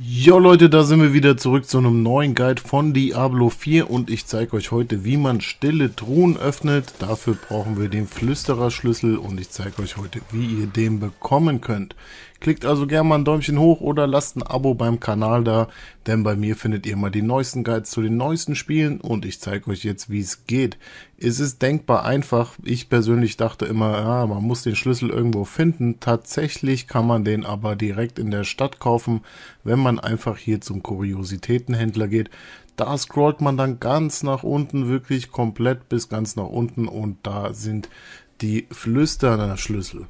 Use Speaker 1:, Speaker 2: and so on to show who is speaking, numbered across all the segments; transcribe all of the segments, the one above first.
Speaker 1: Jo Leute, da sind wir wieder zurück zu einem neuen Guide von Diablo 4 und ich zeige euch heute, wie man stille Truhen öffnet. Dafür brauchen wir den Flüstererschlüssel und ich zeige euch heute, wie ihr den bekommen könnt. Klickt also gerne mal ein Däumchen hoch oder lasst ein Abo beim Kanal da, denn bei mir findet ihr mal die neuesten Guides zu den neuesten Spielen und ich zeige euch jetzt, wie es geht. Es ist denkbar einfach. Ich persönlich dachte immer, ja, man muss den Schlüssel irgendwo finden. Tatsächlich kann man den aber direkt in der Stadt kaufen, wenn man einfach hier zum Kuriositätenhändler geht. Da scrollt man dann ganz nach unten, wirklich komplett bis ganz nach unten und da sind die flüsterner Schlüssel.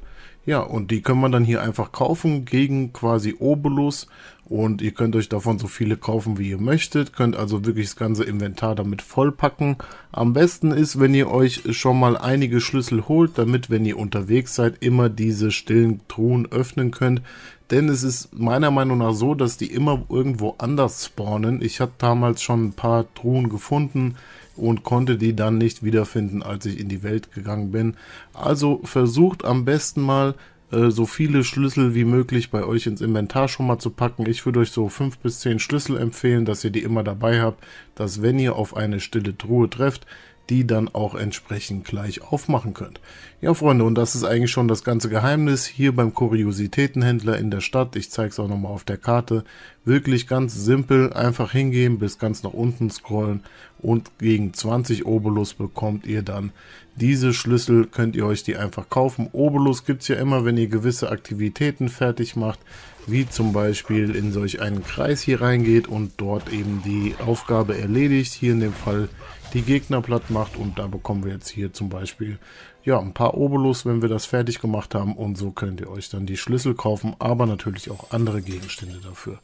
Speaker 1: Ja, und die kann man dann hier einfach kaufen gegen quasi Obolus. Und ihr könnt euch davon so viele kaufen, wie ihr möchtet. Könnt also wirklich das ganze Inventar damit vollpacken. Am besten ist, wenn ihr euch schon mal einige Schlüssel holt, damit, wenn ihr unterwegs seid, immer diese stillen Truhen öffnen könnt. Denn es ist meiner Meinung nach so, dass die immer irgendwo anders spawnen. Ich habe damals schon ein paar Truhen gefunden, und konnte die dann nicht wiederfinden, als ich in die Welt gegangen bin. Also versucht am besten mal äh, so viele Schlüssel wie möglich bei euch ins Inventar schon mal zu packen. Ich würde euch so fünf bis zehn Schlüssel empfehlen, dass ihr die immer dabei habt, dass wenn ihr auf eine stille Truhe trefft, die dann auch entsprechend gleich aufmachen könnt. Ja, Freunde, und das ist eigentlich schon das ganze Geheimnis hier beim Kuriositätenhändler in der Stadt. Ich zeige es auch nochmal auf der Karte. Wirklich ganz simpel, einfach hingehen, bis ganz nach unten scrollen und gegen 20 Obolus bekommt ihr dann diese Schlüssel, könnt ihr euch die einfach kaufen. Obolus gibt es ja immer, wenn ihr gewisse Aktivitäten fertig macht, wie zum Beispiel in solch einen Kreis hier reingeht und dort eben die Aufgabe erledigt. Hier in dem Fall die Gegner platt macht. Und da bekommen wir jetzt hier zum Beispiel ja, ein paar Obolus, wenn wir das fertig gemacht haben. Und so könnt ihr euch dann die Schlüssel kaufen, aber natürlich auch andere Gegenstände dafür.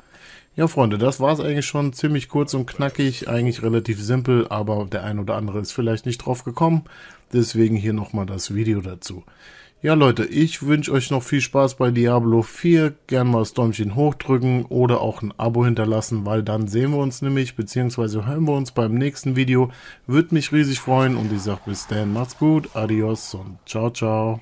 Speaker 1: Ja, Freunde, das war es eigentlich schon ziemlich kurz und knackig, eigentlich relativ simpel, aber der ein oder andere ist vielleicht nicht drauf gekommen. Deswegen hier nochmal das Video dazu. Ja Leute, ich wünsche euch noch viel Spaß bei Diablo 4. Gern mal das Däumchen hochdrücken oder auch ein Abo hinterlassen, weil dann sehen wir uns nämlich, beziehungsweise hören wir uns beim nächsten Video. Würde mich riesig freuen und ich sage bis dann, macht's gut, adios und ciao, ciao.